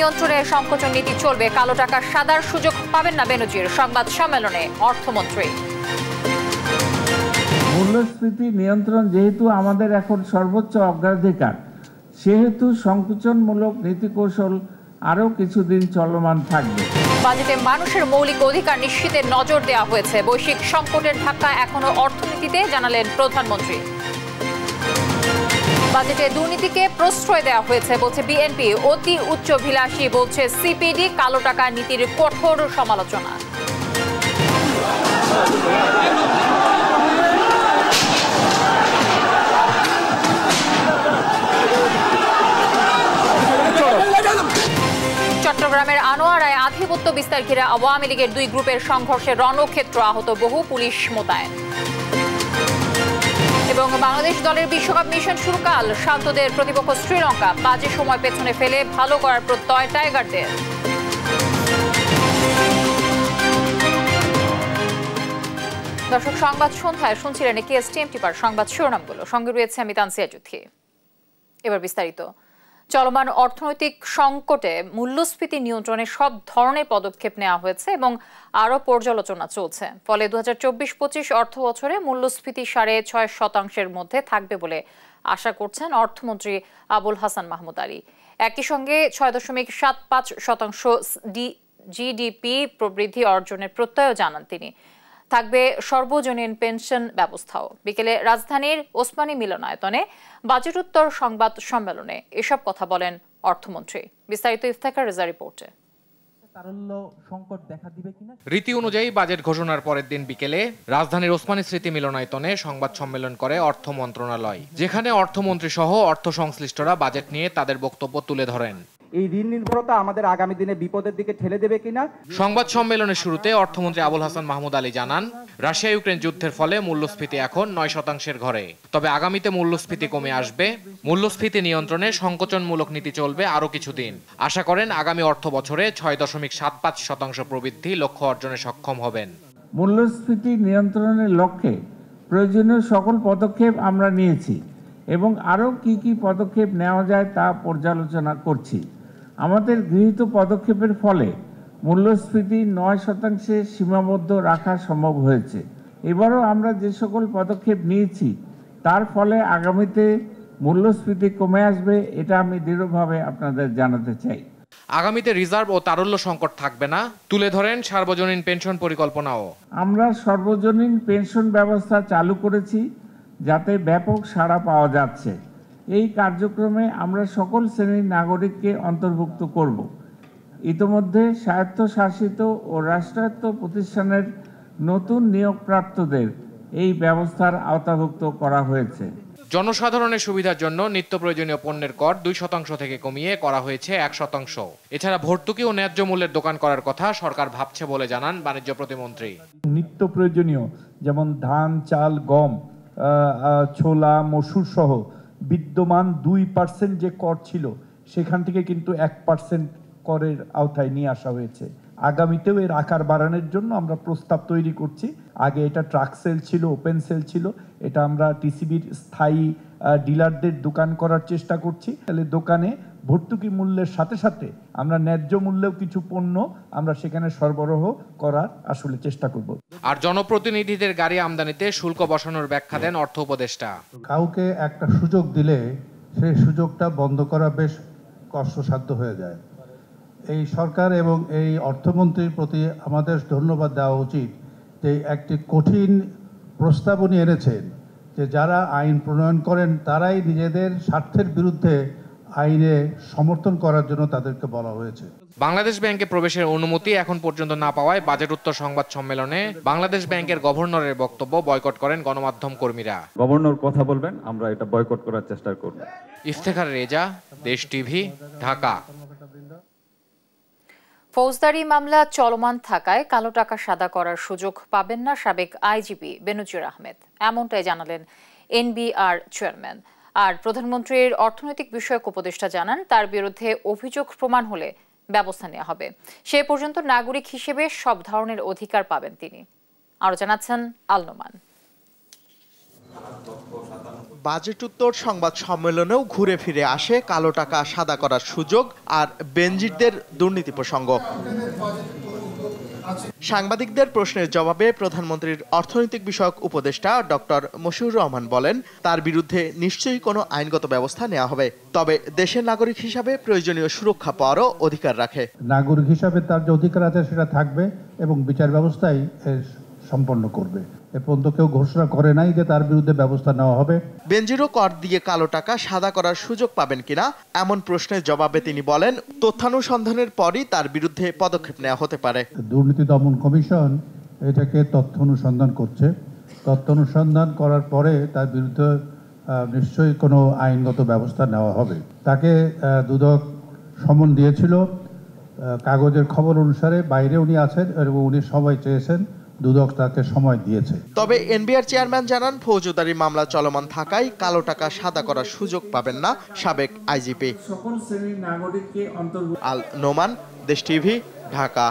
নিয়ন্ত্রণে সংকোচন নীতি চলবে কালো টাকার সাদার সুযোগ পাবেন না বেনজির সংবাদ সম্মেলনে অর্থমন্ত্রী মূল্যস্ফীতি নিয়ন্ত্রণ যেহেতু আমাদের এখন সর্বোচ্চ অগ্রাধিকার সেহেতু সংকোচনমূলক নীতি কৌশল আরও কিছুদিন চলমান থাকবে বাজেটে মানুষের মৌলিক অধিকার নিশ্চিতের নজর দেওয়া হয়েছে বৈশ্বিক সংকটের ধাক্কা এখনো অর্থনীতিতে জানালেন প্রধানমন্ত্রী বাজেটে দুর্নীতিকে প্রশ্রয় দেওয়া হয়েছে বলছে বিএনপি অতি উচ্চভিলাষী বলছে সিপিডি কালো টাকা নীতির কঠোর সমালোচনা চট্টগ্রামের আনোয়ারায় আধিপত্য বিস্তার ঘিরে আওয়ামী লীগের দুই গ্রুপের সংঘর্ষে রণক্ষেত্র আহত বহু পুলিশ মোতায়েন এবং বাংলাদেশ দলের বিশ্বকাপ মিশন শুরু কাল শান্তদের প্রতিপক্ষ শ্রীলঙ্কা বাজে সময় পেছনে ফেলে ভালো করার প্রত্যয় টাইগারদের দর্শক সংবাদ সন্ধ্যায় শুনছিলেন কেএস টিপার সংবাদ শিরোনামগুলো সঙ্গে রয়েছে আমি তানসিয়া যুদ্ধে এবার বিস্তারিত চলমান অর্থনৈতিক সংকটে মূল্যস্ফীতি নিয়ন্ত্রণে সব ধরনের পদক্ষেপ নেওয়া হয়েছে এবং আরও পর্যালোচনা চলছে ফলে দু হাজার চব্বিশ পঁচিশ অর্থ বছরে মূল্যস্ফীতি সাড়ে ছয় শতাংশের মধ্যে থাকবে বলে আশা করছেন অর্থমন্ত্রী আবুল হাসান মাহমুদ আলী একই সঙ্গে ছয় দশমিক সাত পাঁচ শতাংশ ডি জিডিপি প্রবৃদ্ধি অর্জনের প্রত্যয়ও জানান তিনি থাকবে সর্বজনীন পেনশন ব্যবস্থাও বিকেলে রাজধানীর ওসমানী মিলনায়তনে বাজেট উত্তর সংবাদ সম্মেলনে এসব কথা বলেন অর্থমন্ত্রী বিস্তারিত ইফতেখার রেজা রিপোর্টে রীতি অনুযায়ী বাজেট ঘোষণার পরের দিন বিকেলে রাজধানীর ওসমানী স্মৃতি মিলনায়তনে সংবাদ সম্মেলন করে অর্থ মন্ত্রণালয় যেখানে অর্থমন্ত্রী সহ অর্থ সংশ্লিষ্টরা বাজেট নিয়ে তাদের বক্তব্য তুলে ধরেন এই ঋণ নির্ভরতা আমাদের আগামী দিনে বিপদের দিকে ঠেলে দেবে কিনা সংবাদ সম্মেলনের শুরুতে অর্থমন্ত্রী আবুল হাসান মাহমুদ আলী জানান রাশিয়া ইউক্রেন যুদ্ধের ফলে মূল্যস্ফীতি এখন নয় শতাংশের ঘরে তবে আগামীতে মূল্যস্ফীতি কমে আসবে মূল্যস্ফীতি নিয়ন্ত্রণে সংকোচনমূলক নীতি চলবে আরও কিছুদিন আশা করেন আগামী অর্থ বছরে ছয় দশমিক সাত পাঁচ শতাংশ প্রবৃদ্ধি লক্ষ্য অর্জনে সক্ষম হবেন মূল্যস্ফীতি নিয়ন্ত্রণের লক্ষ্যে প্রয়োজনীয় সকল পদক্ষেপ আমরা নিয়েছি এবং আরও কি কি পদক্ষেপ নেওয়া যায় তা পর্যালোচনা করছি আমাদের গৃহীত পদক্ষেপের ফলে মূল্যস্ফীতি নয় শতাংশে সীমাবদ্ধ রাখা সম্ভব হয়েছে এবারও আমরা যে সকল পদক্ষেপ নিয়েছি তার ফলে আগামীতে মূল্যস্ফীতি কমে আসবে এটা আমি দৃঢ়ভাবে আপনাদের জানাতে চাই আগামীতে রিজার্ভ ও তারল্য সংকট থাকবে না তুলে ধরেন সার্বজনীন পেনশন পরিকল্পনাও আমরা সর্বজনীন পেনশন ব্যবস্থা চালু করেছি যাতে ব্যাপক সাড়া পাওয়া যাচ্ছে এই কার্যক্রমে আমরা সকল শ্রেণীর নাগরিককে অন্তর্ভুক্ত করব ইতোমধ্যে স্বায়ত্তশাসিত ও রাষ্ট্রায়ত্ত প্রতিষ্ঠানের নতুন নিয়োগপ্রাপ্তদের এই ব্যবস্থার আওতাভুক্ত করা হয়েছে জনসাধারণের সুবিধার জন্য নিত্য প্রয়োজনীয় পণ্যের কর দুই শতাংশ থেকে কমিয়ে করা হয়েছে এক শতাংশ এছাড়া ভর্তুকি ও ন্যায্য মূল্যের দোকান করার কথা সরকার ভাবছে বলে জানান বাণিজ্য প্রতিমন্ত্রী নিত্য প্রয়োজনীয় যেমন ধান চাল গম ছোলা মসুর সহ বিদ্যমান দুই পার্সেন্ট যে কর ছিল সেখান থেকে কিন্তু এক পার্সেন্ট করের আওতায় নিয়ে আসা হয়েছে আগামীতেও এর আকার বাড়ানোর জন্য আমরা প্রস্তাব তৈরি করছি আগে এটা ট্রাক সেল ছিল ওপেন সেল ছিল এটা আমরা টিসিবির স্থায়ী ডিলারদের দোকান করার চেষ্টা করছি তাহলে দোকানে ভর্তুকি মূল্যের সাথে সাথে আমরা ন্যায্য মূল্যেও কিছু পণ্য আমরা সেখানে সরবরাহ করার আসলে চেষ্টা করব আর জনপ্রতিনিধিদের গাড়ি আমদানিতে শুল্ক বসানোর ব্যাখ্যা দেন অর্থ উপদেষ্টা কাউকে একটা সুযোগ দিলে সেই সুযোগটা বন্ধ করা বেশ কষ্টসাধ্য হয়ে যায় এই সরকার এবং এই অর্থমন্ত্রীর প্রতি আমাদের ধন্যবাদ দেওয়া উচিত যে একটি কঠিন প্রস্তাবনী এনেছেন যে যারা আইন প্রণয়ন করেন তারাই নিজেদের স্বার্থের বিরুদ্ধে আইনে সমর্থন করার জন্য তাদেরকে বলা হয়েছে বাংলাদেশ ব্যাংকে প্রবেশের অনুমতি এখন পর্যন্ত না পাওয়ায় বাজেট উত্তর সংবাদ সম্মেলনে বাংলাদেশ ব্যাংকের গভর্নরের বক্তব্য বয়কট করেন গণমাধ্যম কর্মীরা গভর্নর কথা বলবেন আমরা এটা বয়কট করার চেষ্টা করব ইফতেখার রেজা দেশ টিভি ঢাকা ফৌজদারি মামলা চলমান থাকায় কালো টাকা সাদা করার সুযোগ পাবেন না সাবেক আইজিপি বেনুজুর আহমেদ এমনটাই জানালেন এনবিআর চেয়ারম্যান আর প্রধানমন্ত্রীর অর্থনৈতিক বিষয়ক উপদেষ্টা জানান তার বিরুদ্ধে অভিযোগ প্রমাণ হলে ব্যবস্থা নেওয়া হবে সে পর্যন্ত নাগরিক হিসেবে সব ধরনের অধিকার পাবেন তিনি আরো জানাচ্ছেন আলনোমান বাজেট উত্তর সংবাদ সম্মেলনেও ঘুরে ফিরে আসে কালো টাকা সাদা করার সুযোগ আর বেঞ্জিটদের দুর্নীতি প্রসঙ্গ সাংবাদিকদের প্রশ্নের জবাবে প্রধানমন্ত্রীর অর্থনৈতিক বিষয়ক উপদেষ্টা ডক্টর মশিউর রহমান বলেন তার বিরুদ্ধে নিশ্চয়ই কোনো আইনগত ব্যবস্থা নেওয়া হবে তবে দেশের নাগরিক হিসাবে প্রয়োজনীয় সুরক্ষা পাওয়ারও অধিকার রাখে নাগরিক হিসাবে তার যে অধিকার আছে সেটা থাকবে এবং বিচার ব্যবস্থাই সম্পন্ন করবে এ পর্যন্ত কেউ ঘোষণা করে নাই যে তার বিরুদ্ধে ব্যবস্থা নেওয়া হবে বেঞ্জিরও কর দিয়ে কালো টাকা সাদা করার সুযোগ পাবেন কিনা এমন প্রশ্নের জবাবে তিনি বলেন তথ্যানুসন্ধানের পরই তার বিরুদ্ধে পদক্ষেপ নেওয়া হতে পারে দুর্নীতি দমন কমিশন এটাকে তথ্য অনুসন্ধান করছে তথ্য অনুসন্ধান করার পরে তার বিরুদ্ধে নিশ্চয়ই কোনো আইনগত ব্যবস্থা নেওয়া হবে তাকে দুদক সমন দিয়েছিল কাগজের খবর অনুসারে বাইরে উনি আছেন এবং উনি সবাই চেয়েছেন দুদক তাকে সময় দিয়েছে তবে এনবিআর চেয়ারম্যান জানান ফৌজদারি মামলা চলমান থাকায় কালো টাকা সাদা করার সুযোগ পাবেন না সাবেক আইজিপি আল নোমান দেশ টিভি ঢাকা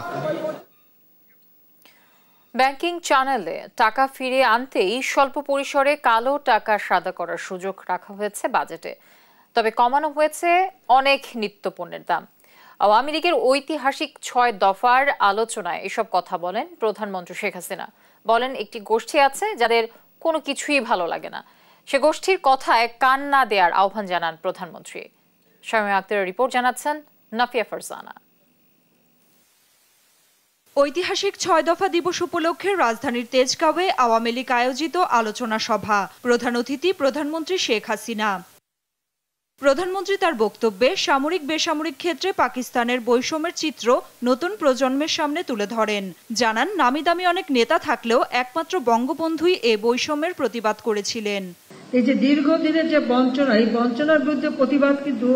ব্যাংকিং চ্যানেলে টাকা ফিরে আনতেই স্বল্প পরিসরে কালো টাকা সাদা করার সুযোগ রাখা হয়েছে বাজেটে তবে কমানো হয়েছে অনেক নিত্য পণ্যের দাম আওয়ামী লীগের ঐতিহাসিক ছয় দফার আলোচনায় এসব কথা বলেন প্রধানমন্ত্রী শেখ হাসিনা বলেন একটি গোষ্ঠী আছে যাদের কোনো কিছুই ভালো লাগে না সে গোষ্ঠীর কথায় কান না দেওয়ার আহ্বান জানান প্রধানমন্ত্রী শামী আক্তের রিপোর্ট জানাচ্ছেন নাফিয়া ফারজানা ঐতিহাসিক ছয় দফা দিবস উপলক্ষে রাজধানীর তেজগাঁওয়ে আওয়ামী লীগ আয়োজিত আলোচনা সভা প্রধান অতিথি প্রধানমন্ত্রী শেখ হাসিনা প্রধানমন্ত্রী তার বক্তব্যে সামরিক বেসামরিক ক্ষেত্রে পাকিস্তানের বৈষম্যের চিত্র নতুন প্রজন্মের সামনে তুলে ধরেন জানান নামি দামি অনেক নেতা থাকলেও একমাত্র বঙ্গবন্ধুই এ বৈষম্যের প্রতিবাদ করেছিলেন এই যে দীর্ঘদিনের যে বঞ্চনা এই বঞ্চনার বিরুদ্ধে প্রতিবাদ কিন্তু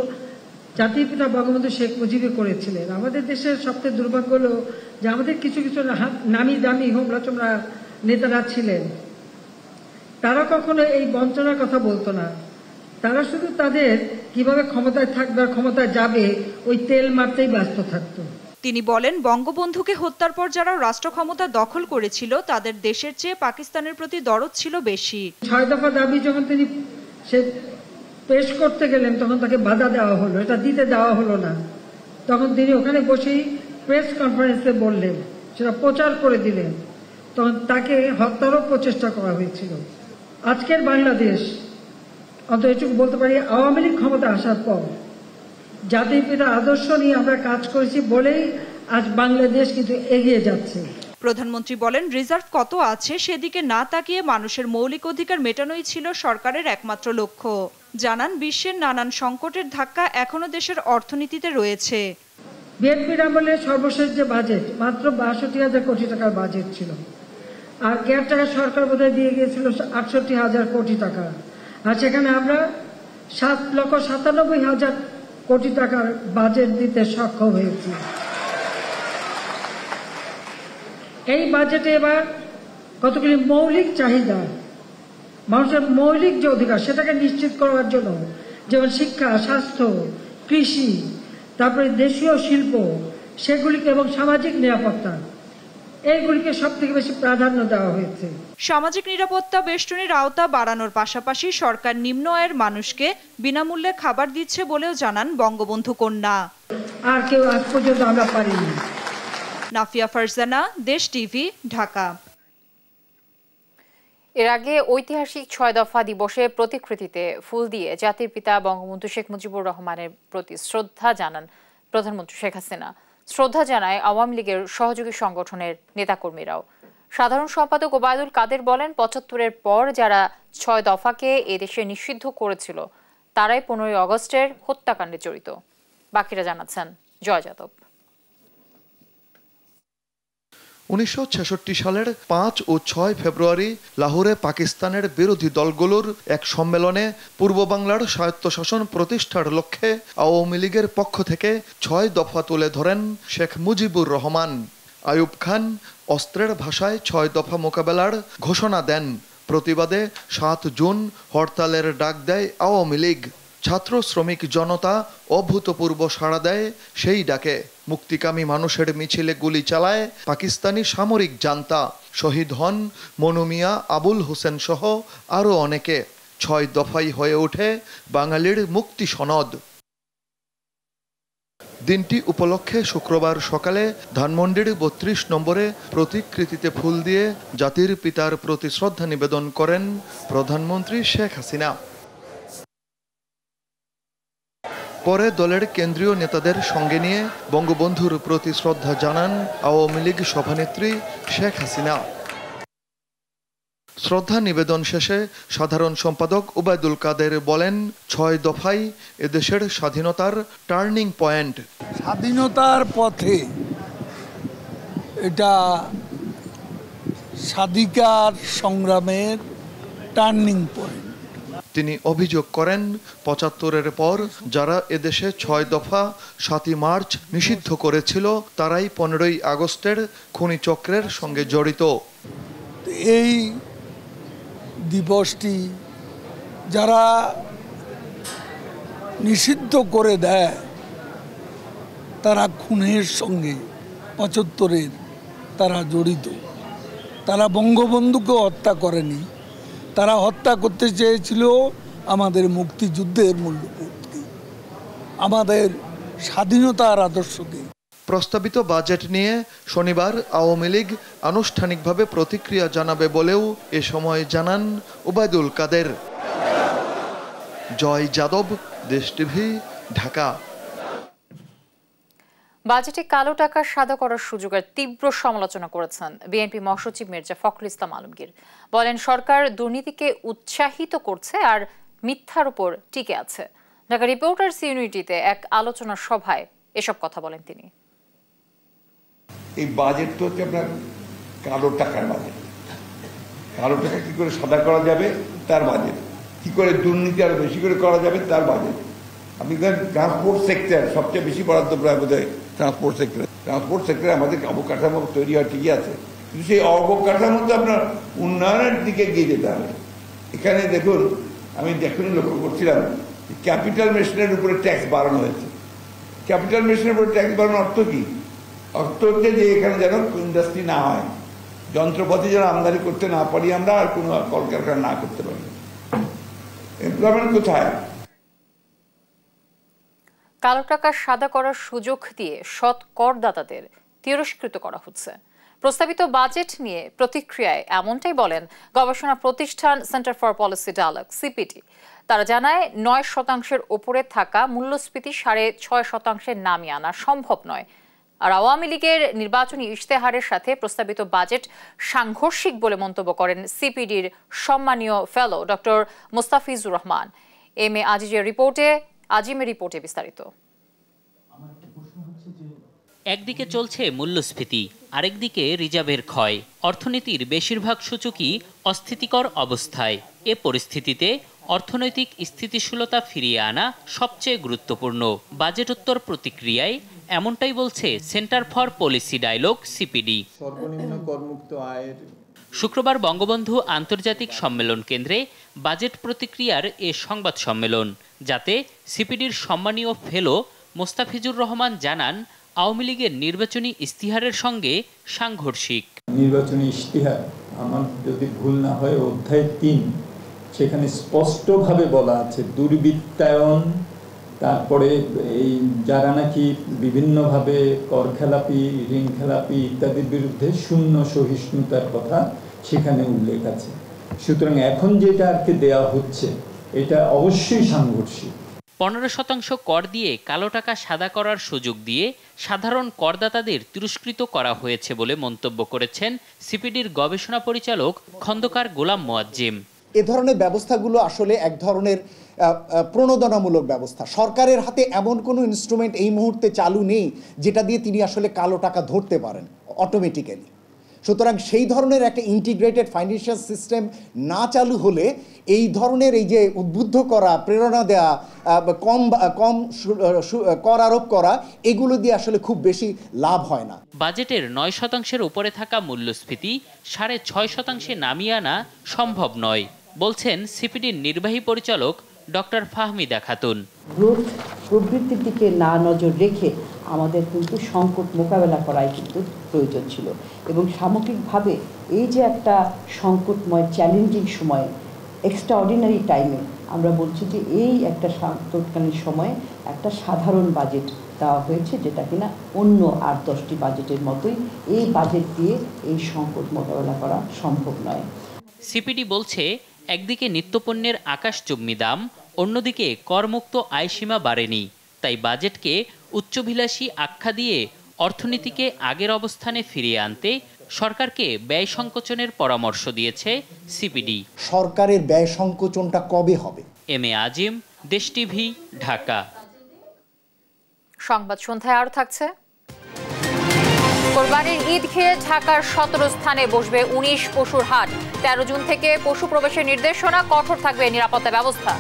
জাতির পিতা বঙ্গবন্ধু শেখ মুজিবে করেছিলেন আমাদের দেশের সবচেয়ে দুর্ভাগ্য হলো যে আমাদের কিছু কিছু নামি দামি হোমরা চোমরা নেতারা ছিলেন তারা কখনো এই বঞ্চনার কথা বলতো না তারা শুধু তাদের কিভাবে ক্ষমতায় থাকবে ক্ষমতায় যাবে ওই তেল মারতেই ব্যস্ত থাকতো তিনি বলেন বঙ্গবন্ধুকে হত্যার পর যারা রাষ্ট্র ক্ষমতা দখল করেছিল তাদের দেশের চেয়ে পাকিস্তানের প্রতি দরদ ছিল বেশি ছয় দফা দাবি যখন তিনি সে পেশ করতে গেলেন তখন তাকে বাধা দেওয়া হলো এটা দিতে দেওয়া হলো না তখন তিনি ওখানে বসেই প্রেস কনফারেন্সে বললেন সেটা প্রচার করে দিলেন তখন তাকে হত্যারও প্রচেষ্টা করা হয়েছিল আজকের বাংলাদেশ অন্তত এটুকু বলতে পারি আওয়ামী লীগ ক্ষমতা আসার পর জাতির পিতা আদর্শ নিয়ে আমরা কাজ করেছি বলেই আজ বাংলাদেশ কিন্তু এগিয়ে যাচ্ছে প্রধানমন্ত্রী বলেন রিজার্ভ কত আছে সেদিকে না তাকিয়ে মানুষের মৌলিক অধিকার মেটানোই ছিল সরকারের একমাত্র লক্ষ্য জানান বিশ্বের নানান সংকটের ধাক্কা এখনো দেশের অর্থনীতিতে রয়েছে বিএনপির আমলে সর্বশেষ যে বাজেট মাত্র বাষট্টি হাজার কোটি টাকার বাজেট ছিল আর সরকার বোধহয় দিয়ে গিয়েছিল আটষট্টি হাজার কোটি টাকা আর আচ্ছা, সেখানে আমরা সাত লক্ষ সাতানব্বই হাজার কোটি টাকার বাজেট দিতে সক্ষম হয়েছি এই বাজেটে এবার কতগুলি মৌলিক চাহিদা মানুষের মৌলিক যে অধিকার সেটাকে নিশ্চিত করার জন্য যেমন শিক্ষা স্বাস্থ্য কৃষি তারপরে দেশীয় শিল্প সেগুলিকে এবং সামাজিক নিরাপত্তা এইগুলিকে সব থেকে বেশি প্রাধান্য দেওয়া হয়েছে সামাজিক নিরাপত্তা বেষ্টনীর আওতা বাড়ানোর পাশাপাশি সরকার নিম্ন আয়ের মানুষকে বিনামূল্যে খাবার দিচ্ছে বলেও জানান বঙ্গবন্ধু কন্যা আর কেউ আজ পর্যন্ত আমরা পারিনি নাফিয়া ফারজানা দেশ টিভি ঢাকা এর আগে ঐতিহাসিক ছয় দফা দিবসে প্রতিকৃতিতে ফুল দিয়ে জাতির পিতা বঙ্গবন্ধু শেখ মুজিবুর রহমানের প্রতি শ্রদ্ধা জানান প্রধানমন্ত্রী শেখ হাসিনা শ্রদ্ধা জানায় আওয়ামী লীগের সহযোগী সংগঠনের নেতাকর্মীরাও সাধারণ সম্পাদক ওবায়দুল কাদের বলেন পঁচাত্তরের পর যারা ছয় দফাকে এদেশে নিষিদ্ধ করেছিল তারাই পনেরোই অগস্টের হত্যাকাণ্ডে জড়িত বাকিরা জানাচ্ছেন জয় যাদব উনিশশো সালের পাঁচ ও ছয় ফেব্রুয়ারি লাহোরে পাকিস্তানের বিরোধী দলগুলোর এক সম্মেলনে পূর্ব বাংলার স্বায়ত্তশাসন প্রতিষ্ঠার লক্ষ্যে আওয়ামী লীগের পক্ষ থেকে ছয় দফা তুলে ধরেন শেখ মুজিবুর রহমান আয়ুব খান অস্ত্রের ভাষায় ছয় দফা মোকাবেলার ঘোষণা দেন প্রতিবাদে সাত জুন হরতালের ডাক দেয় আওয়ামী লীগ ছাত্র শ্রমিক জনতা অভূতপূর্ব সাড়া দেয় সেই ডাকে মুক্তিকামী মানুষের মিছিলে গুলি চালায় পাকিস্তানি সামরিক জান্তা শহীদ হন মনুমিয়া আবুল হোসেন সহ আরও অনেকে ছয় দফাই হয়ে ওঠে বাঙালির মুক্তি সনদ দিনটি উপলক্ষে শুক্রবার সকালে ধানমন্ডির বত্রিশ নম্বরে প্রতিকৃতিতে ফুল দিয়ে জাতির পিতার প্রতি শ্রদ্ধা নিবেদন করেন প্রধানমন্ত্রী শেখ হাসিনা পরে দলের কেন্দ্রীয় নেতাদের সঙ্গে নিয়ে বঙ্গবন্ধুর প্রতি শ্রদ্ধা জানান আওয়ামী লীগ সভানেত্রী শেখ হাসিনা শ্রদ্ধা নিবেদন শেষে সাধারণ সম্পাদক উবায়দুল কাদের বলেন ছয় দফাই এদেশের স্বাধীনতার টার্নিং পয়েন্ট স্বাধীনতার পথে এটা স্বাধিকার সংগ্রামের টার্নিং পয়েন্ট তিনি অভিযোগ করেন পঁচাত্তরের পর যারা এদেশে ছয় দফা সাতই মার্চ নিষিদ্ধ করেছিল তারাই পনেরোই আগস্টের খনি চক্রের সঙ্গে জড়িত এই দিবসটি যারা নিষিদ্ধ করে দেয় তারা খুনের সঙ্গে পঁচাত্তরের তারা জড়িত তারা বঙ্গবন্ধুকে হত্যা করেনি তারা হত্যা করতে চেয়েছিল আমাদের মুক্তিযুদ্ধের মূল্যবোধকে আমাদের স্বাধীনতার আদর্শকে প্রস্তাবিত বাজেট নিয়ে শনিবার আওয়ামী লীগ আনুষ্ঠানিকভাবে প্রতিক্রিয়া জানাবে বলেও এ সময় জানান ওবায়দুল কাদের জয় যাদব দেশ টিভি ঢাকা বাজেটে কালো টাকা সাদা করার সুযোগের তীব্র সমালোচনা করেছেন বিএনপি মহাসচিব মির্জা ফখরুল ইসলাম আলমগীর বলেন সরকার দুর্নীতিকে উৎসাহিত করছে আর মিথ্যার উপর টিকে আছে ঢাকা রিপোর্টার্স ইউনিটিতে এক আলোচনা সভায় এসব কথা বলেন তিনি এই বাজেট তো হচ্ছে আপনার কালো টাকার বাজেট কালো টাকা কি করে সাদা করা যাবে তার বাজেট কি করে দুর্নীতি আরো বেশি করে করা যাবে তার বাজেট আপনি দেখেন ট্রান্সপোর্ট সেক্টর সবচেয়ে বেশি বরাদ্দ প্রায় বোধ ট্রান্সপোর্ট সেক্টরে ট্রান্সপোর্ট সেক্টরে আমাদের অবকাঠামো তৈরি হয় ঠিকই আছে কিন্তু সেই অবকাঠামো তো আপনার উন্নয়নের দিকে গিয়ে যেতে হবে এখানে দেখুন আমি দেখুন লক্ষ্য করছিলাম ক্যাপিটাল মেশিনের উপরে ট্যাক্স বাড়ানো হয়েছে ক্যাপিটাল মেশিনের উপরে ট্যাক্স বাড়ানোর অর্থ কি অর্থ হচ্ছে যে এখানে যেন ইন্ডাস্ট্রি না হয় যন্ত্রপাতি যেন আমদানি করতে না পারি আমরা আর কোনো কলকারখানা না করতে পারি এমপ্লয়মেন্ট কোথায় কালো টাকা সাদা করার সুযোগ দিয়ে সৎ করদাতাদের তিরস্কৃত করা হচ্ছে প্রস্তাবিত বাজেট নিয়ে প্রতিক্রিয়ায় এমনটাই বলেন গবেষণা প্রতিষ্ঠান centre for policy dialogue CPD তারা জানায় নয় শতাংশের ওপরে থাকা মূল্যস্ফীতি সাড়ে ছয় শতাংশে নামিয়ে আনা সম্ভব নয় আর আওয়ামী লীগের নির্বাচনী ইশতেহারের সাথে প্রস্তাবিত বাজেট সাংঘর্ষিক বলে মন্তব্য করেন সিপিডির সম্মানীয় fellow doctor Mostafizur Rahman M A আজিজের রিপোর্টে আজিমের রিপোর্টে বিস্তারিত একদিকে চলছে মূল্যস্ফীতি আরেকদিকে রিজার্ভের ক্ষয় অর্থনীতির বেশিরভাগ সূচকই অস্থিতিকর অবস্থায় এ পরিস্থিতিতে অর্থনৈতিক স্থিতিশীলতা ফিরিয়ে আনা সবচেয়ে গুরুত্বপূর্ণ বাজেটোত্তর প্রতিক্রিয়ায় এমনটাই বলছে centre for policy dialogue CPD সর্বনিম্ন করমুক্ত আয়ের শুক্রবার বঙ্গবন্ধু আন্তর্জাতিক সম্মেলন কেন্দ্রে বাজেট প্রতিক্রিয়ার এ সংবাদ সম্মেলন যাতে সিপিডির সম্মানীয় ফেলো মোস্তাফিজুর রহমান জানান আওয়ামী লীগের নির্বাচনী ইস্তিহারের সঙ্গে সাংঘর্ষিক নির্বাচনী ইস্তিহার আমার যদি ভুল না হয় অধ্যায় তিন সেখানে স্পষ্টভাবে বলা আছে দুর্বৃত্তায়ন তারপরে এই যারা নাকি বিভিন্নভাবে কর খেলাপি ঋণ খেলাপি ইত্যাদির বিরুদ্ধে শূন্য সহিষ্ণুতার কথা সেখানে উল্লেখ আছে সুতরাং এখন যেটা আর দেওয়া হচ্ছে এটা অবশ্যই সাংঘর্ষিক পনেরো শতাংশ কর দিয়ে কালো টাকা সাদা করার সুযোগ দিয়ে সাধারণ করদাতাদের তিরস্কৃত করা হয়েছে বলে মন্তব্য করেছেন সিপিডির গবেষণা পরিচালক খন্দকার গোলাম মোয়াজ্জিম এ ধরনের ব্যবস্থাগুলো আসলে এক ধরনের প্রণোদনামূলক ব্যবস্থা সরকারের হাতে এমন কোনো ইনস্ট্রুমেন্ট এই মুহূর্তে চালু নেই যেটা দিয়ে তিনি আসলে কালো টাকা ধরতে পারেন অটোমেটিক্যালি সুতরাং সেই ধরনের একটা ইন্টিগ্রেটেড ফাইন্যান্সিয়াল সিস্টেম না চালু হলে এই ধরনের এই যে উদ্বুদ্ধ করা প্রেরণা দেওয়া কম কম কর আরোপ করা এগুলো দিয়ে আসলে খুব বেশি লাভ হয় না বাজেটের নয় শতাংশের উপরে থাকা মূল্যস্ফীতি সাড়ে ছয় শতাংশে নামিয়ে আনা সম্ভব নয় বলছেন সিপিডির নির্বাহী পরিচালক ডক্টর ফাহমিদা খাতুন গ্রোথ প্রবৃত্তির দিকে না নজর রেখে আমাদের কিন্তু সংকট মোকাবেলা করাই কিন্তু প্রয়োজন ছিল এবং সামগ্রিকভাবে এই যে একটা সংকটময় চ্যালেঞ্জিং সময়ে এক্সট্রা অর্ডিনারি টাইমে আমরা বলছি যে এই একটা তৎকালীন সময়ে একটা সাধারণ বাজেট দেওয়া হয়েছে যেটা কিনা অন্য আট দশটি বাজেটের মতোই এই বাজেট দিয়ে এই সংকট মোকাবেলা করা সম্ভব নয় সিপিডি বলছে একদিকে নিত্যপণ্যের চুম্মি দাম অন্যদিকে করমুক্ত আয়সীমা বাড়েনি তাই বাজেটকে উচ্চভিলাষী আখ্যা দিয়ে অর্থনীতিকে আগের অবস্থানে ফিরিয়ে আনতে সরকারকে ব্যয় সংকোচনের পরামর্শ দিয়েছে সিপিডি সরকারের ব্যয় সংকোচনটা কবে হবে এম এ আজিম দেশ টিভি ঢাকা সংবাদ সন্ধ্যায় আরও থাকছে কোরবানির ঈদ খেয়ে ঢাকার সতেরো স্থানে বসবে উনিশ পশুর হাট তেরো জুন থেকে পশু প্রবেশের নির্দেশনা কঠোর থাকবে নিরাপত্তা ব্যবস্থা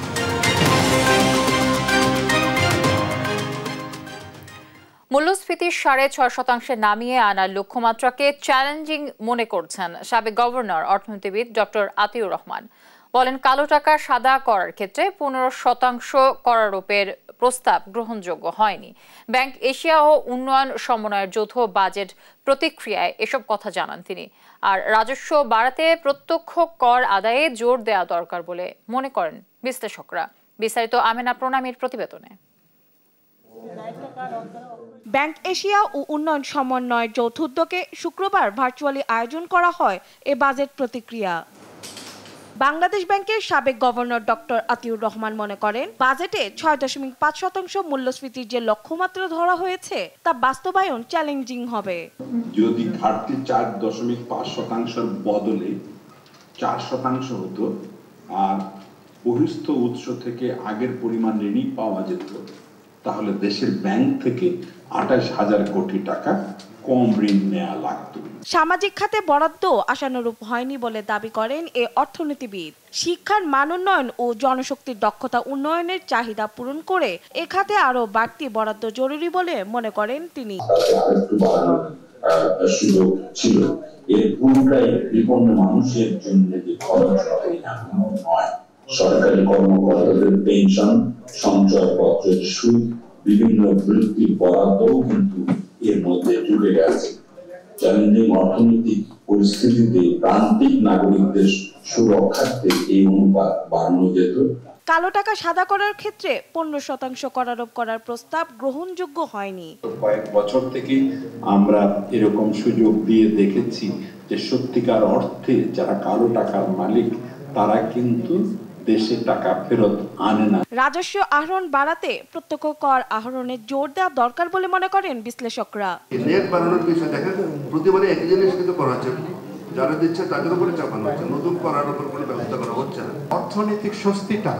মূল্যস্ফীতি সাড়ে ছয় শতাংশে নামিয়ে আনার লক্ষ্যমাত্রাকে চ্যালেঞ্জিং মনে করছেন সাবেক গভর্নর অর্থনীতিবিদ ডক্টর আতিউর রহমান বলেন কালো টাকা সাদা করার ক্ষেত্রে পনেরো শতাংশ করারোপের প্রস্তাব গ্রহণযোগ্য হয়নি ব্যাংক এশিয়া ও উন্নয়ন সমন্বয়ের যৌথ বাজেট প্রতিক্রিয়ায় এসব কথা জানান তিনি আর রাজস্ব বাড়াতে প্রত্যক্ষ কর আদায়ে জোর দেয়া দরকার বলে মনে করেন বিশ্লেষকরা বিস্তারিত আমেনা প্রণামীর প্রতিবেদনে ব্যাংক এশিয়া ও উন্নয়ন সমন্বয় যৌথ উদ্যোগে শুক্রবার ভার্চুয়ালি আয়োজন করা হয় এ বাজেট প্রতিক্রিয়া বাংলাদেশ ব্যাংকের সাবেক গভর্নর ডক্টর আতিউর রহমান মনে করেন বাজেটে ছয় দশমিক পাঁচ শতাংশ মূল্যস্ফীতির যে লক্ষ্যমাত্রা ধরা হয়েছে তা বাস্তবায়ন চ্যালেঞ্জিং হবে যদি ঘাটতি চার দশমিক পাঁচ শতাংশের বদলে চার শতাংশ হতো আর বহিস্থ উৎস থেকে আগের পরিমাণ ঋণই পাওয়া যেত তাহলে দেশের ব্যাংক থেকে আঠাশ হাজার কোটি টাকা কম ঋণ নেওয়া লাগত সামাজিক খাতে বরাদ্দ আশানুরূপ হয়নি বলে দাবি করেন এ অর্থনীতিবিদ শিক্ষার মান উন্নয়ন ও জনশক্তির দক্ষতা উন্নয়নের চাহিদা পূরণ করে এ খাতে আরো বাড়তি বরাদ্দ জরুরি বলে মনে করেন তিনি এর পুরোটাই বিপন্ন মানুষের জন্য যে খরচ হয় সরকারি কর্মকর্তাদের পেনশন সঞ্চয়পত্রের সুদ বিভিন্ন বৃত্তির বরাদ্দও কিন্তু এর মধ্যে ঢুকে গেছে চ্যালেঞ্জিং অর্থনৈতিক পরিস্থিতিতে প্রান্তিক নাগরিকদের সুরক্ষার্থে এই অনুপাত বাড়ানো যেত কালো টাকা সাদা করার ক্ষেত্রে পনেরো শতাংশ করারোপ করার প্রস্তাব গ্রহণযোগ্য হয়নি কয়েক বছর থেকে আমরা এরকম সুযোগ দিয়ে দেখেছি যে সত্যিকার অর্থে যারা কালো টাকার মালিক তারা কিন্তু দেশে টাকা ফেরত আনে না রাজস্ব আহরণ বাড়াতে প্রত্যক্ষ কর আহরণে জোর দেওয়া দরকার বলে মনে করেন বিশ্লেষকরা নেট বাড়ানোর বিষয় দেখেন প্রতিবারে একই জিনিস কিন্তু করা হচ্ছে যারা দিচ্ছে তাদের উপরে চাপানো হচ্ছে নতুন করার উপর কোনো ব্যবস্থা করা হচ্ছে না অর্থনৈতিক স্বস্তিটা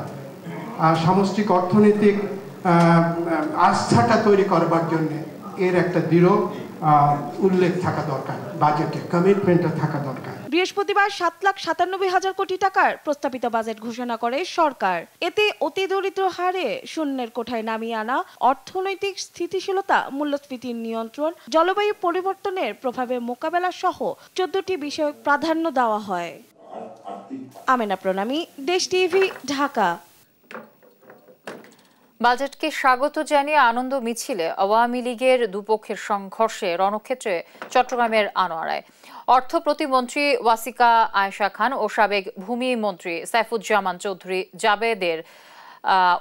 সামষ্টিক অর্থনৈতিক আস্থাটা তৈরি করবার জন্য এর একটা দৃঢ় উল্লেখ থাকা দরকার বাজেটে কমিটমেন্টটা থাকা দরকার বৃহস্পতিবার সাত লাখ সাতানব্বই হাজার কোটি টাকার প্রস্তাবিত বাজেট ঘোষণা করে সরকার এতে অতি দরিদ্র হারে শূন্যের কোঠায় নামিয়ে আনা অর্থনৈতিক স্থিতিশীলতা মূল্যস্ফীতির নিয়ন্ত্রণ জলবায়ু পরিবর্তনের প্রভাবে মোকাবেলা সহ চোদ্দটি বিষয়ক প্রাধান্য দেওয়া হয় আমেনা প্রণামী দেশ টিভি ঢাকা বাজেটকে স্বাগত জানিয়ে আনন্দ মিছিলে আওয়ামী লীগের দুপক্ষের সংঘর্ষে রণক্ষেত্রে চট্টগ্রামের আনোয়ারায় অর্থ প্রতিমন্ত্রী ওয়াসিকা আয়েশা খান ও সাবেক ভূমি মন্ত্রী সাইফুজ্জামান চৌধুরী জাবেদের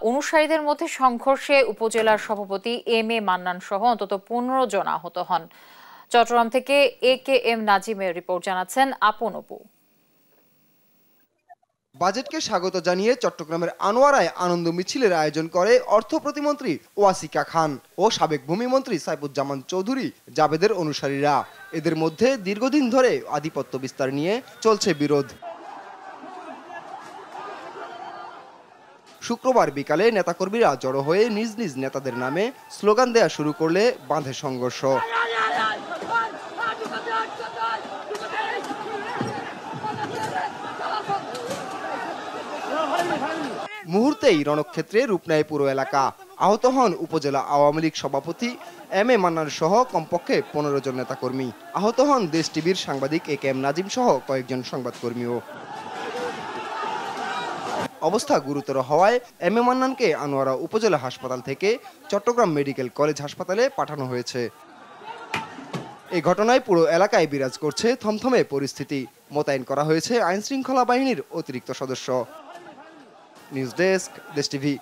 অনুসারীদের মধ্যে সংঘর্ষে উপজেলার সভাপতি এম এ মান্নান সহ অন্তত পনেরো জন আহত হন চট্টগ্রাম থেকে এ কে এম নাজিমের রিপোর্ট জানাচ্ছেন আপন অপু বাজেটকে স্বাগত জানিয়ে চট্টগ্রামের আনোয়ারায় আনন্দ মিছিলের আয়োজন করে অর্থ প্রতিমন্ত্রী ওয়াসিকা খান ও সাবেক ভূমিমন্ত্রী সাইফুজ্জামান চৌধুরী জাবেদের অনুসারীরা এদের মধ্যে দীর্ঘদিন ধরে আধিপত্য বিস্তার নিয়ে চলছে বিরোধ শুক্রবার বিকালে নেতাকর্মীরা জড়ো হয়ে নিজ নিজ নেতাদের নামে স্লোগান দেয়া শুরু করলে বাঁধে সংঘর্ষ মুহূর্তেই রণক্ষেত্রে রূপ পুরো এলাকা আহত হন উপজেলা আওয়ামী লীগ সভাপতি এম এ মান্নার সহ কমপক্ষে পনেরো জন নেতাকর্মী আহত হন দেশ টিভির সাংবাদিক এ কে এম নাজিম সহ কয়েকজন সংবাদকর্মীও অবস্থা গুরুতর হওয়ায় এম এ মান্নানকে আনোয়ারা উপজেলা হাসপাতাল থেকে চট্টগ্রাম মেডিকেল কলেজ হাসপাতালে পাঠানো হয়েছে এই ঘটনায় পুরো এলাকায় বিরাজ করছে থমথমে পরিস্থিতি মোতায়েন করা হয়েছে আইনশৃঙ্খলা বাহিনীর অতিরিক্ত সদস্য নিউজ ডেস্ক দেশ টিভি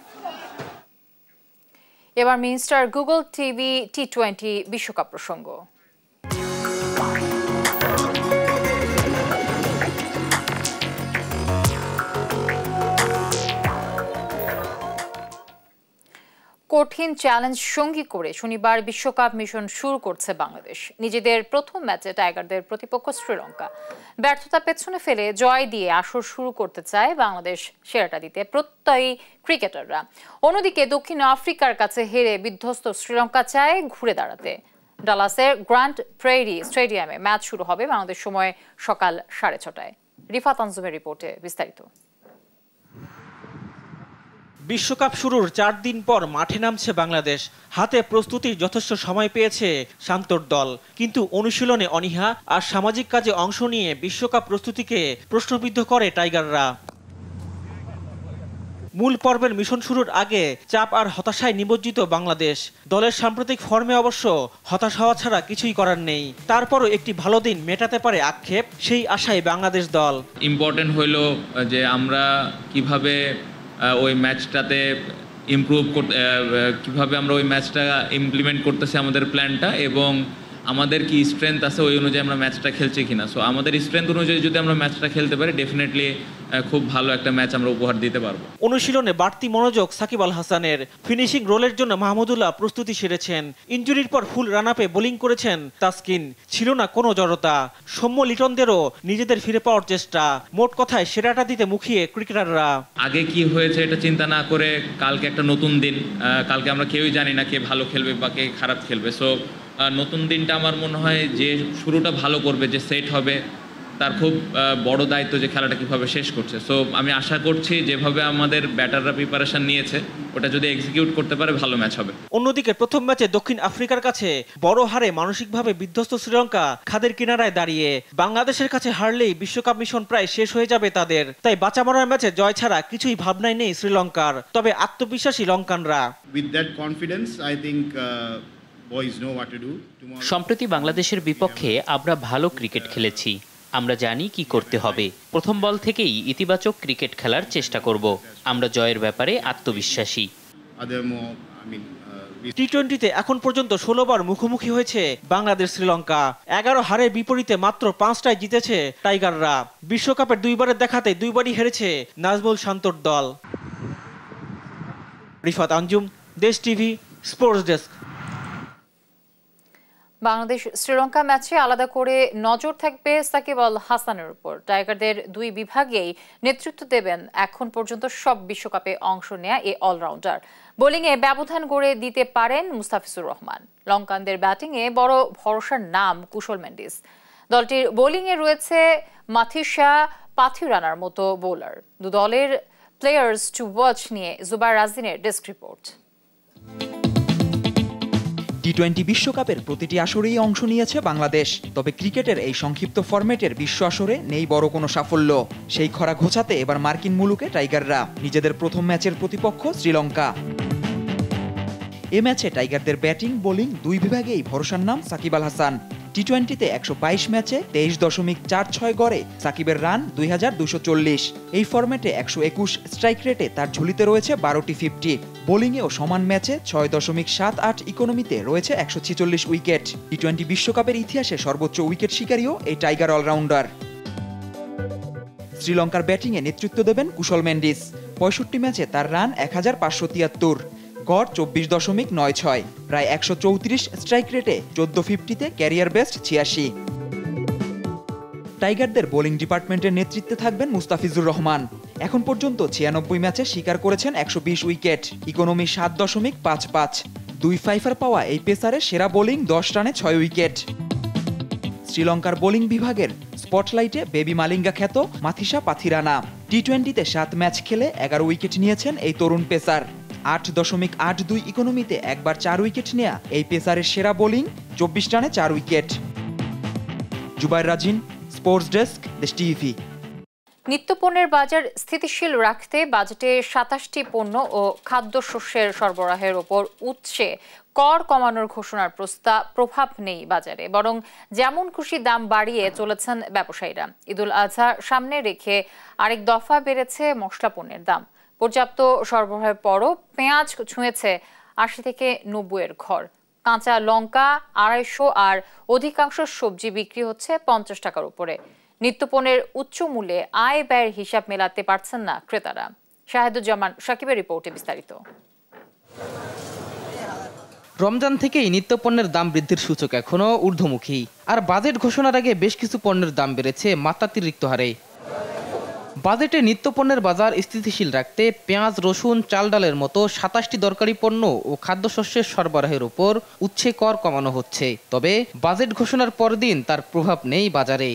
এবার মিনস্টার গুগল টিভি টি টোয়েন্টি বিশ্বকাপ প্রসঙ্গ কঠিন চ্যালেঞ্জ সঙ্গী করে শনিবার বিশ্বকাপ মিশন শুরু করছে বাংলাদেশ নিজেদের প্রথম ম্যাচে টাইগারদের প্রতিপক্ষ শ্রীলঙ্কা ব্যর্থতা পেছনে ফেলে জয় দিয়ে আসর শুরু করতে চায় বাংলাদেশ সেরাটা দিতে প্রত্যয়ী ক্রিকেটাররা অন্যদিকে দক্ষিণ আফ্রিকার কাছে হেরে বিধ্বস্ত শ্রীলঙ্কা চায় ঘুরে দাঁড়াতে ডালাসের গ্র্যান্ড প্রেরি স্টেডিয়ামে ম্যাচ শুরু হবে বাংলাদেশ সময় সকাল সাড়ে ছটায় রিফাত আনজুমের রিপোর্টে বিস্তারিত বিশ্বকাপ শুরুর চার দিন পর মাঠে নামছে বাংলাদেশ হাতে প্রস্তুতির যথেষ্ট সময় পেয়েছে শান্তর দল কিন্তু অনুশীলনে অনিহা আর সামাজিক কাজে অংশ নিয়ে বিশ্বকাপ প্রস্তুতিকে প্রশ্নবিদ্ধ করে টাইগাররা মূল পর্বের মিশন শুরুর আগে চাপ আর হতাশায় নিমজ্জিত বাংলাদেশ দলের সাম্প্রতিক ফর্মে অবশ্য হতাশ হওয়া ছাড়া কিছুই করার নেই তারপরও একটি ভালো দিন মেটাতে পারে আক্ষেপ সেই আশায় বাংলাদেশ দল ইম্পর্টেন্ট হইল যে আমরা কিভাবে ওই ম্যাচটাতে ইম্প্রুভ করতে কীভাবে আমরা ওই ম্যাচটা ইমপ্লিমেন্ট করতেছি আমাদের প্ল্যানটা এবং আমাদের কি স্ট্রেংথ আছে ওই অনুযায়ী আমরা ম্যাচটা খেলছি কিনা সো আমাদের স্ট্রেংথ অনুযায়ী যদি আমরা ম্যাচটা খেলতে পারি ডেফিনেটলি খুব ভালো একটা ম্যাচ আমরা উপহার দিতে পারবো অনুশীলনে বাড়তি মনোযোগ সাকিব আল হাসানের ফিনিশিং রোলের জন্য মাহমুদুল্লাহ প্রস্তুতি সেরেছেন ইঞ্জুরির পর ফুল রান আপে বোলিং করেছেন তাস্কিন ছিল না কোনো জড়তা সৌম্য লিটনদেরও নিজেদের ফিরে পাওয়ার চেষ্টা মোট কথায় সেরাটা দিতে মুখিয়ে ক্রিকেটাররা আগে কি হয়েছে এটা চিন্তা না করে কালকে একটা নতুন দিন কালকে আমরা কেউই জানি না কে ভালো খেলবে বা কে খারাপ খেলবে সো নতুন দিনটা আমার মনে হয় যে শুরুটা ভালো করবে যে সেট হবে তার খুব বড় দায়িত্ব যে খেলাটা কীভাবে শেষ করছে সো আমি আশা করছি যেভাবে আমাদের ব্যাটাররা প্রিপারেশন নিয়েছে ওটা যদি এক্সিকিউট করতে পারে ভালো ম্যাচ হবে অন্যদিকে প্রথম ম্যাচে দক্ষিণ আফ্রিকার কাছে বড় হারে মানসিকভাবে বিধ্বস্ত শ্রীলঙ্কা খাদের কিনারায় দাঁড়িয়ে বাংলাদেশের কাছে হারলেই বিশ্বকাপ মিশন প্রায় শেষ হয়ে যাবে তাদের তাই বাঁচা মারার ম্যাচে জয় ছাড়া কিছুই ভাবনায় নেই শ্রীলঙ্কার তবে আত্মবিশ্বাসী লঙ্কানরা with that confidence I think সম্প্রতি বাংলাদেশের বিপক্ষে আমরা ভালো ক্রিকেট খেলেছি আমরা জানি কি করতে হবে প্রথম বল থেকেই ইতিবাচক ক্রিকেট খেলার চেষ্টা করব আমরা জয়ের ব্যাপারে আত্মবিশ্বাসী টি টোয়েন্টিতে uh, এখন পর্যন্ত ষোলোবার মুখোমুখি হয়েছে বাংলাদেশ শ্রীলঙ্কা এগারো হারে বিপরীতে মাত্র পাঁচটায় জিতেছে টাইগাররা বিশ্বকাপের দুইবারের দেখাতে দুইবারই হেরেছে নাজমুল শান্তর দল Rifat Anjum Desh TV sports desk Bangladesh Sri Lanka ম্যাচে আলাদা করে নজর থাকবে সাকিব আল হাসানের উপর টাইগারদের দুই বিভাগেই নেতৃত্ব দেবেন এখন পর্যন্ত সব বিশ্বকাপে অংশ নেয়া এ অলরাউন্ডার বোলিংয়ে ব্যবধান গড়ে দিতে পারেন মুস্তাফিজুর রহমান লঙ্কানদের ব্যাটিংয়ে বড় ভরসার নাম কুশল মেন্ডিস দলটির বোলিংয়ে রয়েছে মাথিসা পাথিরানার মতো বোলার দু দলের প্লেয়ার্স টু ওয়াচ নিয়ে জুবাই রাজিনের ডেস্ক রিপোর্ট টি টোয়েন্টি বিশ্বকাপের প্রতিটি আসরেই অংশ নিয়েছে বাংলাদেশ তবে ক্রিকেটের এই সংক্ষিপ্ত ফরম্যাটের বিশ্ব আসরে নেই বড় কোনো সাফল্য সেই খরা ঘোচাতে এবার মার্কিন মুলুকে টাইগাররা নিজেদের প্রথম ম্যাচের প্রতিপক্ষ শ্রীলঙ্কা এ ম্যাচে টাইগারদের ব্যাটিং বোলিং দুই বিভাগেই ভরসার নাম সাকিব আল হাসান টি টোয়েন্টিতে একশো বাইশ ম্যাচে তেইশ দশমিক চার ছয় গড়ে সাকিবের রান দুই হাজার দুশো চল্লিশ এই ফরম্যাটে একশো একুশ স্ট্রাইক রেটে তার ঝুলিতে রয়েছে বারোটি ফিফটি বোলিংয়েও সমান ম্যাচে ছয় দশমিক সাত আট ইকোনমিতে রয়েছে একশো ছেচল্লিশ উইকেট টি টোয়েন্টি বিশ্বকাপের ইতিহাসে সর্বোচ্চ উইকেট শিকারীও এই টাইগার অলরাউন্ডার শ্রীলঙ্কার ব্যাটিংয়ে নেতৃত্ব দেবেন কুশল মেন্ডিস পঁয়ষট্টি ম্যাচে তার রান এক হাজার পাঁচশো তিয়াত্তর গড় চব্বিশ দশমিক নয় ছয় প্রায় একশো চৌত্রিশ স্ট্রাইক রেটে চোদ্দ ফিফটিতে ক্যারিয়ার বেস্ট ছিয়াশি টাইগারদের বোলিং ডিপার্টমেন্টের নেতৃত্বে থাকবেন মুস্তাফিজুর রহমান এখন পর্যন্ত ছিয়ানব্বই ম্যাচে শিকার করেছেন একশো বিশ উইকেট ইকোনমি সাত দশমিক পাঁচ পাঁচ দুই ফাইফার পাওয়া এই পেসারে সেরা বোলিং দশ রানে ছয় উইকেট শ্রীলঙ্কার বোলিং বিভাগের স্পটলাইটে বেবি মালিঙ্গা খ্যাত মাথিসা পাথিরানা টি টোয়েন্টিতে সাত ম্যাচ খেলে এগারো উইকেট নিয়েছেন এই তরুণ পেসার আট দশমিক আট দুই ইকোনমিতে একবার চার উইকেট নেয়া এই পেসারের সেরা বোলিং চব্বিশ রানে চার wicket Zubair Rajin sports desk Desh TV নিত্যপণ্যের বাজার স্থিতিশীল রাখতে বাজেটে সাতাশটি পণ্য ও খাদ্যশস্যের সরবরাহের ওপর উৎসে কর কমানোর ঘোষণার প্রস্তাব প্রভাব নেই বাজারে বরং যেমন খুশি দাম বাড়িয়ে চলেছেন ব্যবসায়ীরা ঈদুল আজহা সামনে রেখে আরেক দফা বেড়েছে মশলা পণ্যের দাম পর্যাপ্ত সরবরাহের পরও পেঁয়াজ ছুঁয়েছে আশি থেকে নব্বইয়ের ঘর কাঁচা লঙ্কা আড়াইশো আর অধিকাংশ সবজি বিক্রি হচ্ছে পঞ্চাশ টাকার উপরে নিত্যপণের উচ্চ মূল্যে আয় ব্যয়ের হিসাব মেলাতে পারছেন না ক্রেতারা শাহেদুজ্জামান সাকিবের রিপোর্টে বিস্তারিত রমজান থেকেই নিত্য পণ্যের দাম বৃদ্ধির সূচক এখনও ঊর্ধ্বমুখী আর বাজেট ঘোষণার আগে বেশ কিছু পণ্যের দাম বেড়েছে মাত্রাতিরিক্ত হারে বাজেটে নিত্যপণ্যের বাজার স্থিতিশীল রাখতে পেঁয়াজ রসুন চাল ডালের মতো সাতাশটি দরকারি পণ্য ও খাদ্যশস্যের সরবরাহের উপর উচ্ছে কর কমানো হচ্ছে তবে বাজেট ঘোষণার পরদিন তার প্রভাব নেই বাজারে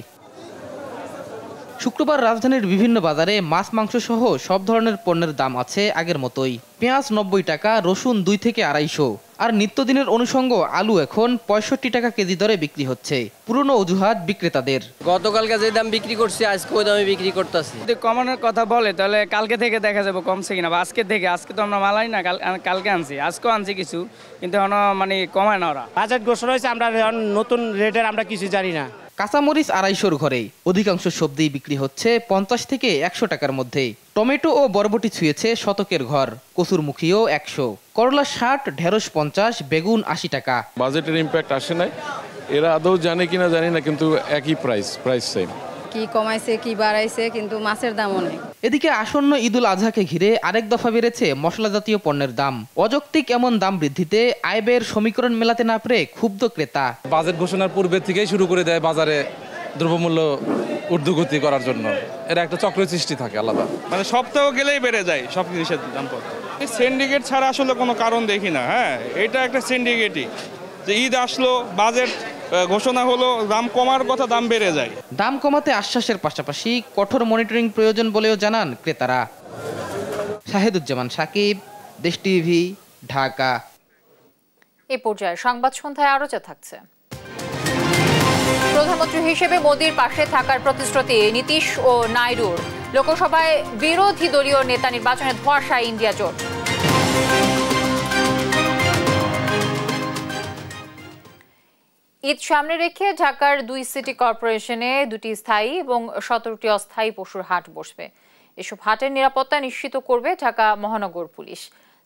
শুক্রবার রাজধানীর বিভিন্ন বাজারে মাছ মাংস সহ সব ধরনের পণ্যের দাম আছে আগের মতোই পেঁয়াজ নব্বই টাকা রসুন দুই থেকে আড়াইশো আর নিত্যদিনের অনুষঙ্গ আলু এখন পঁয়ষট্টি টাকা কেজি দরে বিক্রি হচ্ছে পুরনো অজুহাত বিক্রেতাদের গতকালকে যে দাম বিক্রি করছি আজকে ওই দামে বিক্রি করতেছি যদি কমানোর কথা বলে তাহলে কালকে থেকে দেখা যাবে কমছে কিনা বা আজকে থেকে আজকে তো আমরা মালাই না কালকে আনছি আজকেও আনছি কিছু কিন্তু মানে কমায় না ওরা বাজেট ঘোষণা হয়েছে আমরা নতুন রেটের আমরা কিছু জানি না কাঁচামরিচ আড়াইশোর ঘরে অধিকাংশ সবজি বিক্রি হচ্ছে পঞ্চাশ থেকে একশো টাকার মধ্যে টমেটো ও বরবটি ছুঁয়েছে শতকের ঘর কচুর মুখীও একশো করলা ষাট ঢেঁড়স পঞ্চাশ বেগুন আশি টাকা বাজেটের ইম্প্যাক্ট আসে নাই এরা আদৌ জানে কিনা জানি না কিন্তু একই প্রাইস প্রাইস সেম কি কমাইছে কি বাড়াইছে কিন্তু মাছের দাম অনেক এদিকে আসন্ন ঈদুল আজহাকে ঘিরে আরেক দফা বেড়েছে মশলা জাতীয় পণ্যের দাম অযৌক্তিক এমন দাম বৃদ্ধিতে আয়বের সমীকরণ মেলাতে না পেরে ক্ষুব্ধ ক্রেতা বাজেট ঘোষণার পূর্বে থেকেই শুরু করে দেয় বাজারে দ্রব্যমূল্য ঊর্ধ্বগতি করার জন্য এর একটা চক্র সৃষ্টি থাকে আলাদা মানে সপ্তাহ গেলেই বেড়ে যায় সব জিনিসের এই সিন্ডিকেট ছাড়া আসলে কোনো কারণ দেখি না হ্যাঁ এটা একটা সিন্ডিকেটই যে ঈদ আসলো বাজেট ঘোষণা হলো দাম কমার কথা দাম বেড়ে যায় দাম কমাতে আশ্বাসের পাশাপাশি কঠোর মনিটরিং প্রয়োজন বলেও জানান ক্রেতারা শাহেদুজ্জামান সাকিব দেশ টিভি ঢাকা এ পর্যায়ে সংবাদ সন্ধ্যায় আরও যা থাকছে প্রধানমন্ত্রী হিসেবে মোদীর পাশে থাকার প্রতিশ্রুতি নীতিশ ও নাইডুর লোকসভায় বিরোধী দলীয় নেতা নির্বাচনে ধোয়াশা ইন্ডিয়া জোট ঈদ সামনে রেখে ঢাকার দুই সিটি কর্পোরেশনে দুটি স্থায়ী এবং সতেরোটি অস্থায়ী পশুর হাট বসবে এসব হাটের নিরাপত্তা নিশ্চিত করবে ঢাকা মহানগর পুলিশ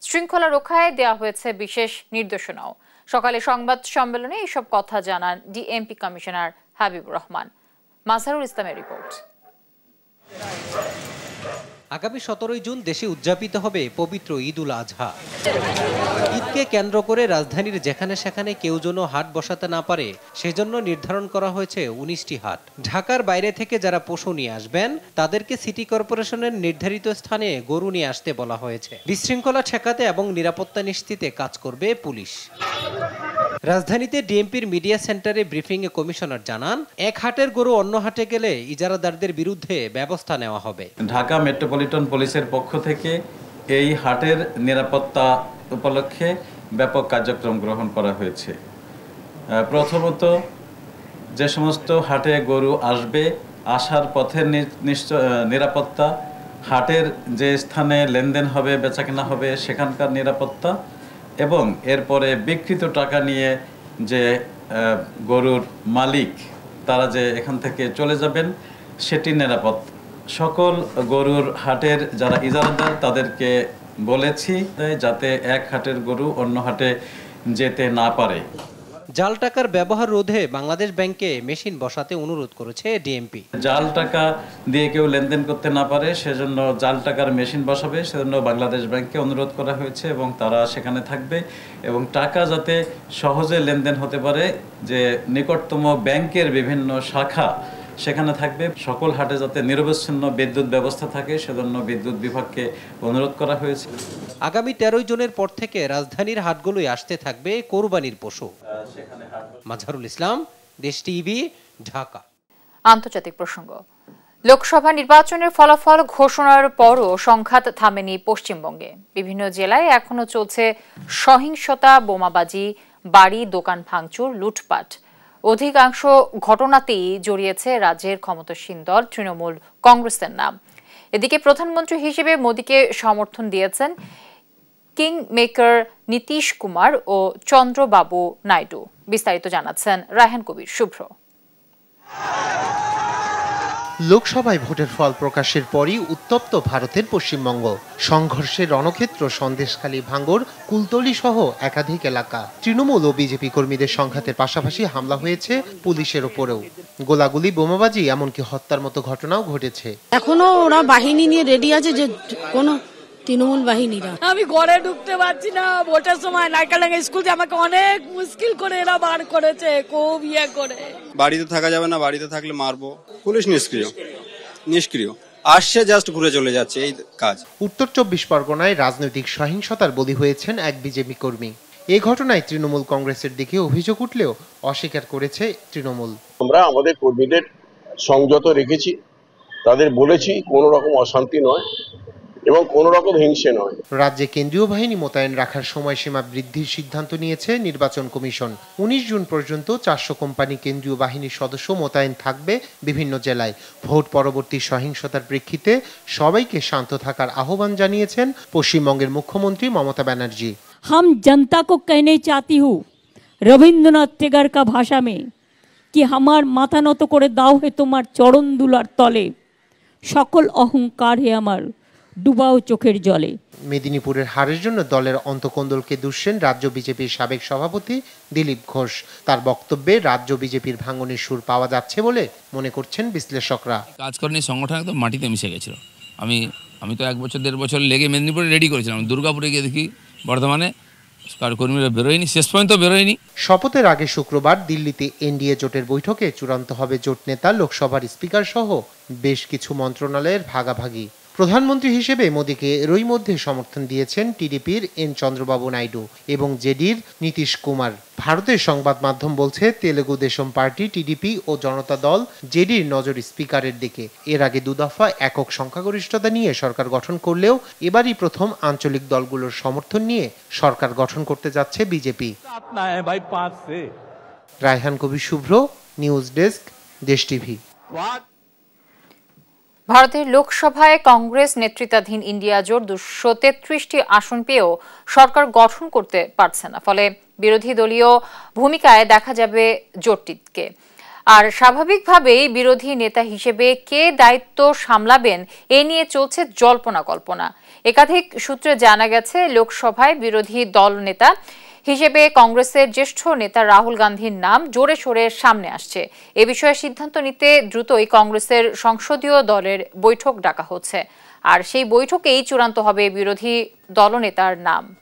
শৃঙ্খলা রক্ষায় দেয়া হয়েছে বিশেষ নির্দেশনাও সকালে সংবাদ সম্মেলনে এসব কথা জানান ডিএমপি কমিশনার হাবিবুর রহমান মাসারুল ইসলামের রিপোর্ট আগামী সতেরোই জুন দেশে উদযাপিত হবে পবিত্র ঈদ উল আজহা ঈদকে কেন্দ্র করে রাজধানীর যেখানে সেখানে কেউ যেন হাট বসাতে না পারে সেজন্য নির্ধারণ করা হয়েছে উনিশটি হাট ঢাকার বাইরে থেকে যারা পশু নিয়ে আসবেন তাদেরকে সিটি কর্পোরেশনের নির্ধারিত স্থানে গরু নিয়ে আসতে বলা হয়েছে বিশৃঙ্খলা ঠেকাতে এবং নিরাপত্তা নিশ্চিতে কাজ করবে পুলিশ রাজধানীতে ডিএমপির মিডিয়া সেন্টারে ব্রিফিং এ কমিশনার জানান এক হাটের গরু অন্য হাটে গেলে ইজারাদারদের বিরুদ্ধে ব্যবস্থা নেওয়া হবে ঢাকা মেট্রোপলিটন পুলিশের পক্ষ থেকে এই হাটের নিরাপত্তা উপলক্ষে ব্যাপক কার্যক্রম গ্রহণ করা হয়েছে প্রথমত যে সমস্ত হাটে গরু আসবে আসার পথের নিরাপত্তা হাটের যে স্থানে লেনদেন হবে বেচাকেনা হবে সেখানকার নিরাপত্তা এবং এরপরে বিকৃত টাকা নিয়ে যে গরুর মালিক তারা যে এখান থেকে চলে যাবেন সেটি নিরাপদ সকল গরুর হাটের যারা ইজারাদার তাদেরকে বলেছি যাতে এক হাটের গরু অন্য হাটে যেতে না পারে জাল টাকার ব্যবহার রোধে বাংলাদেশ ব্যাংকে মেশিন বসাতে অনুরোধ করেছে ডিএমপি জাল টাকা দিয়ে কেউ লেনদেন করতে না পারে সেজন্য জাল টাকার মেশিন বসাবে সেজন্য বাংলাদেশ ব্যাংককে অনুরোধ করা হয়েছে এবং তারা সেখানে থাকবে এবং টাকা যাতে সহজে লেনদেন হতে পারে যে নিকটতম ব্যাংকের বিভিন্ন শাখা সেখানে থাকবে সকল হাটে যাতে নিরবচ্ছিন্ন বিদ্যুৎ ব্যবস্থা থাকে সেজন্য বিদ্যুৎ বিভাগকে অনুরোধ করা হয়েছে আগামী তেরোই জনের পর থেকে রাজধানীর হাটগুলোই আসতে থাকবে কোরবানির পশু মাঝারুল ইসলাম দেশ টিভি ঢাকা আন্তর্জাতিক প্রসঙ্গ লোকসভা নির্বাচনের ফলাফল ঘোষণার পরও সংঘাত থামেনি পশ্চিমবঙ্গে বিভিন্ন জেলায় এখনও চলছে সহিংসতা বোমাবাজি বাড়ি দোকান ভাঙচুর লুটপাট অধিকাংশ ঘটনাতেই জড়িয়েছে রাজ্যের ক্ষমতাসীন দল তৃণমূল কংগ্রেসের নাম এদিকে প্রধানমন্ত্রী হিসেবে মোদীকে সমর্থন দিয়েছেন কিং মেকার নীতিশ কুমার ও চন্দ্রবাবু নাইডু বিস্তারিত জানাচ্ছেন রায়হান কবির শুভ্র লোকসভায় ভোটের ফল প্রকাশের পরই উত্তপ্ত ভারতের পশ্চিমবঙ্গ সংঘর্ষের রণক্ষেত্র সন্দেশখালী ভাঙ্গর কুলতলি সহ একাধিক এলাকা তৃণমূল ও বিজেপি কর্মীদের সংঘাতের পাশাপাশি হামলা হয়েছে পুলিশের ওপরেও গোলাগুলি বোমাবাজি এমনকি হত্যার মতো ঘটনাও ঘটেছে এখনো ওরা বাহিনী নিয়ে রেডি আছে যে কোনো তৃণমূল বাহিনীরা আমি ঘরে ঢুকতে পারছি না ভোটের সময় নাইকালাঙ্গা স্কুল আমাকে অনেক মুশকিল করে এরা বার করেছে খুব ইয়ে করে বাড়িতে থাকা যাবে না বাড়িতে থাকলে মারবো পুলিশ নিষ্ক্রিয় নিষ্ক্রিয় আসছে জাস্ট ঘুরে চলে যাচ্ছে এই কাজ উত্তর চব্বিশ পরগনায় রাজনৈতিক সহিংসতার বলি হয়েছেন এক বিজেপি কর্মী এ ঘটনায় তৃণমূল কংগ্রেসের দিকে অভিযোগ উঠলেও অস্বীকার করেছে তৃণমূল আমরা আমাদের কর্মীদের সংযত রেখেছি তাদের বলেছি কোনো রকম অশান্তি নয় এবং কোন রকম হিংসে নয় রাজ্যে কেন্দ্রীয় বাহিনী মোতায়েন রাখার সময়সীমা বৃদ্ধির সিদ্ধান্ত নিয়েছে নির্বাচন কমিশন উনিশ জুন পর্যন্ত চারশো কোম্পানি কেন্দ্রীয় বাহিনীর সদস্য মোতায়েন থাকবে বিভিন্ন জেলায় ভোট পরবর্তী সহিংসতার প্রেক্ষিতে সবাইকে শান্ত থাকার আহ্বান জানিয়েছেন পশ্চিমবঙ্গের মুখ্যমন্ত্রী মমতা ব্যানার্জি হাম জনতা কো कहने চাতি হু রবীন্দ্রনাথ টেগার কা ভাষা মে কি আমার মাথা নত করে দাও হে তোমার চরণ দুলার তলে সকল অহংকার হে আমার ডুবাও চোখের জলে মেদিনীপুরের হারের জন্য দলের অন্তকন্দলকে দুষছেন রাজ্য বিজেপির সাবেক সভাপতি দিলীপ ঘোষ তার বক্তব্যে রাজ্য বিজেপির ভাঙনের সুর পাওয়া যাচ্ছে বলে মনে করছেন বিশ্লেষকরা কাজকরণী সংগঠন একদম মাটিতে মিশে গেছিল আমি আমি তো এক বছর দেড় বছর লেগে মেদিনীপুরে রেডি করেছিলাম দুর্গাপুরে গিয়ে দেখি বর্ধমানে কর্মীরা বেরোয়নি শেষ পর্যন্ত বেরোয়নি শপথের আগে শুক্রবার দিল্লিতে এনডিএ জোটের বৈঠকে চূড়ান্ত হবে জোট নেতা লোকসভার স্পিকার সহ বেশ কিছু মন্ত্রণালয়ের ভাগাভাগি প্রধানমন্ত্রী হিসেবে মোদীকে মধ্যে সমর্থন দিয়েছেন টিডিপির এন চন্দ্রবাবু নাইডু এবং জেডির নীতিশ কুমার ভারতের সংবাদ মাধ্যম বলছে তেলেগু দেশম পার্টি টিডিপি ও জনতা দল জেডির নজর স্পিকারের দিকে এর আগে দুদফা একক সংখ্যাগরিষ্ঠতা নিয়ে সরকার গঠন করলেও এবারই প্রথম আঞ্চলিক দলগুলোর সমর্থন নিয়ে সরকার গঠন করতে যাচ্ছে বিজেপি রায়হান কবি শুভ্র নিউজ ডেস্ক দেশ টিভি ভারতের লোকসভায় কংগ্রেস নেতৃত্বাধীন ইন্ডিয়া জোট দুশো তেত্রিশটি আসন পেয়েও সরকার গঠন করতে পারছে না ফলে বিরোধী দলীয় ভূমিকায় দেখা যাবে জোটটিকে আর স্বাভাবিকভাবেই বিরোধী নেতা হিসেবে কে দায়িত্ব সামলাবেন এ নিয়ে চলছে জল্পনা কল্পনা একাধিক সূত্রে জানা গেছে লোকসভায় বিরোধী দল নেতা হিসেবে কংগ্রেসের জ্যেষ্ঠ নেতা রাহুল গান্ধীর নাম জোরে সোরে সামনে আসছে এ বিষয়ে সিদ্ধান্ত নিতে দ্রুতই কংগ্রেসের সংসদীয় দলের বৈঠক ডাকা হচ্ছে আর সেই বৈঠকেই চূড়ান্ত হবে বিরোধী দলনেতার নাম